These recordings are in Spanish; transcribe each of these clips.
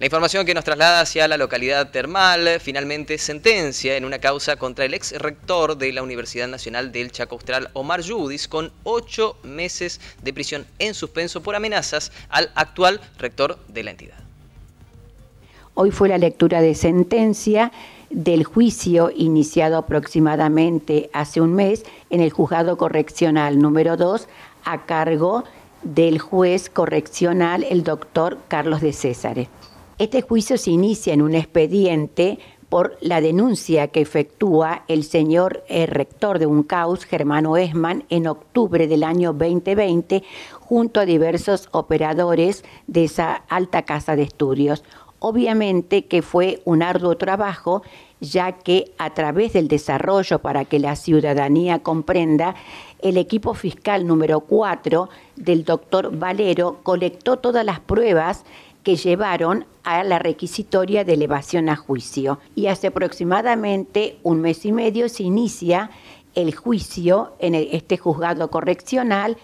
La información que nos traslada hacia la localidad termal finalmente sentencia en una causa contra el ex rector de la Universidad Nacional del Chaco Austral, Omar Yudis, con ocho meses de prisión en suspenso por amenazas al actual rector de la entidad. Hoy fue la lectura de sentencia del juicio iniciado aproximadamente hace un mes en el juzgado correccional número 2 a cargo del juez correccional, el doctor Carlos de César. Este juicio se inicia en un expediente por la denuncia que efectúa el señor eh, rector de UNCAUS, Germano Esman, en octubre del año 2020, junto a diversos operadores de esa alta casa de estudios. Obviamente que fue un arduo trabajo, ya que a través del desarrollo para que la ciudadanía comprenda, el equipo fiscal número 4 del doctor Valero colectó todas las pruebas que llevaron a la requisitoria de elevación a juicio. Y hace aproximadamente un mes y medio se inicia el juicio en este juzgado correccional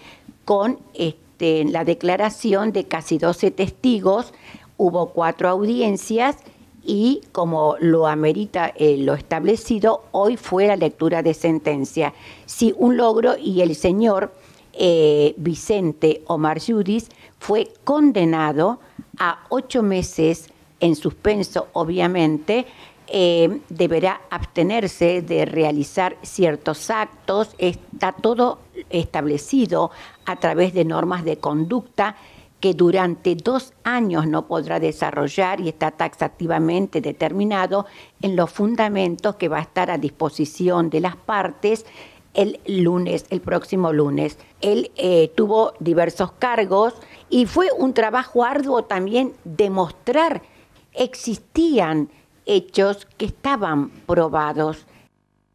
con este, la declaración de casi 12 testigos. Hubo cuatro audiencias y como lo amerita eh, lo establecido, hoy fue la lectura de sentencia. Sí, un logro y el señor eh, Vicente Omar Judis fue condenado a ocho meses en suspenso, obviamente, eh, deberá abstenerse de realizar ciertos actos. Está todo establecido a través de normas de conducta que durante dos años no podrá desarrollar y está taxativamente determinado en los fundamentos que va a estar a disposición de las partes el lunes, el próximo lunes. Él eh, tuvo diversos cargos y fue un trabajo arduo también demostrar existían hechos que estaban probados